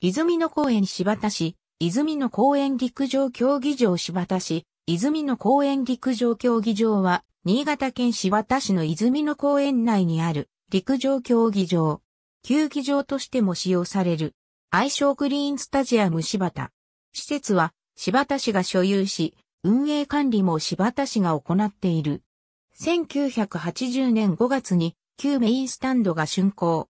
泉の公園柴田市、泉の公園陸上競技場柴田市、泉の公園陸上競技場は、新潟県柴田市の泉の公園内にある陸上競技場。球技場としても使用される。愛称グリーンスタジアム柴田。施設は柴田市が所有し、運営管理も柴田市が行っている。1980年5月に旧メインスタンドが竣工。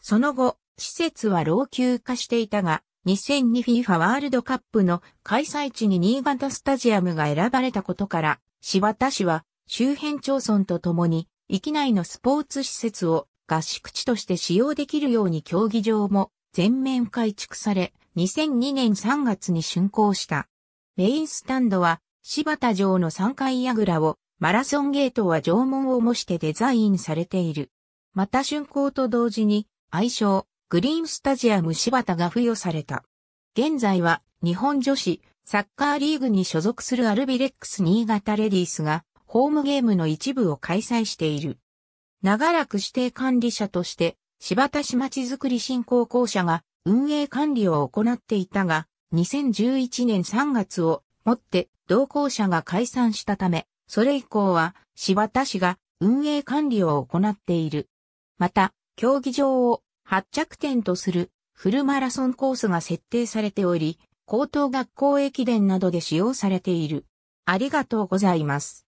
その後、施設は老朽化していたが、2002FIFA ワールドカップの開催地に新潟スタジアムが選ばれたことから、柴田市は周辺町村とともに、域内のスポーツ施設を合宿地として使用できるように競技場も全面改築され、2002年3月に竣工した。メインスタンドは柴田城の3階櫓を、マラソンゲートは縄文を模してデザインされている。また竣工と同時に、愛称、グリーンスタジアム柴田が付与された。現在は日本女子サッカーリーグに所属するアルビレックス新潟レディースがホームゲームの一部を開催している。長らく指定管理者として柴田市町づくり振興公社が運営管理を行っていたが、2011年3月をもって同行者が解散したため、それ以降は柴田市が運営管理を行っている。また、競技場を発着点とするフルマラソンコースが設定されており、高等学校駅伝などで使用されている。ありがとうございます。